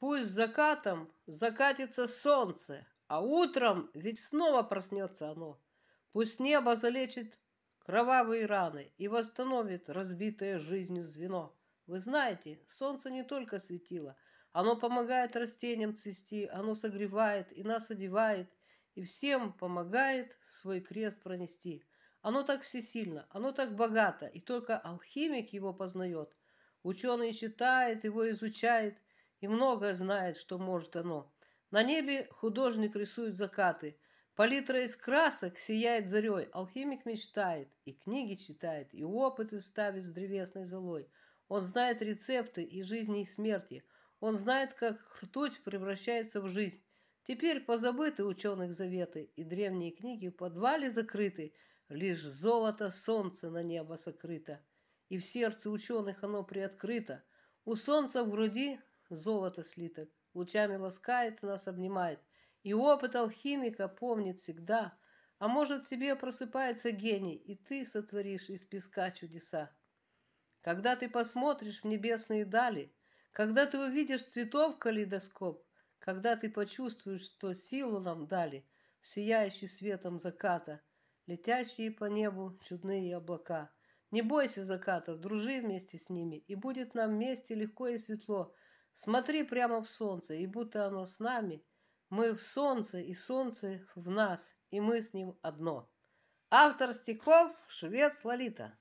Пусть закатом закатится солнце, а утром ведь снова проснется оно. Пусть небо залечит кровавые раны и восстановит разбитое жизнью звено. Вы знаете, солнце не только светило, оно помогает растениям цвести, оно согревает и нас одевает, и всем помогает свой крест пронести. Оно так всесильно, оно так богато, и только алхимик его познает. Ученый читает, его изучает – и много знает, что может оно. На небе художник рисует закаты. Палитра из красок сияет зарей. Алхимик мечтает, и книги читает, и опыты ставит с древесной золой. Он знает рецепты и жизни, и смерти. Он знает, как ртуть превращается в жизнь. Теперь позабыты ученых заветы, и древние книги в подвале закрыты, лишь золото солнца на небо сокрыто, и в сердце ученых оно приоткрыто. У солнца в груди золото слиток, лучами ласкает нас обнимает. И опыт алхимика помнит всегда. А может, тебе просыпается гений, и ты сотворишь из песка чудеса. Когда ты посмотришь в небесные дали, когда ты увидишь цветов калейдоскоп, когда ты почувствуешь, что силу нам дали, сияющий светом заката, летящие по небу чудные облака. Не бойся закатов, дружи вместе с ними, и будет нам вместе легко и светло, Смотри прямо в солнце, и будто оно с нами. Мы в солнце, и солнце в нас, и мы с ним одно. Автор стихов – швец Лолита.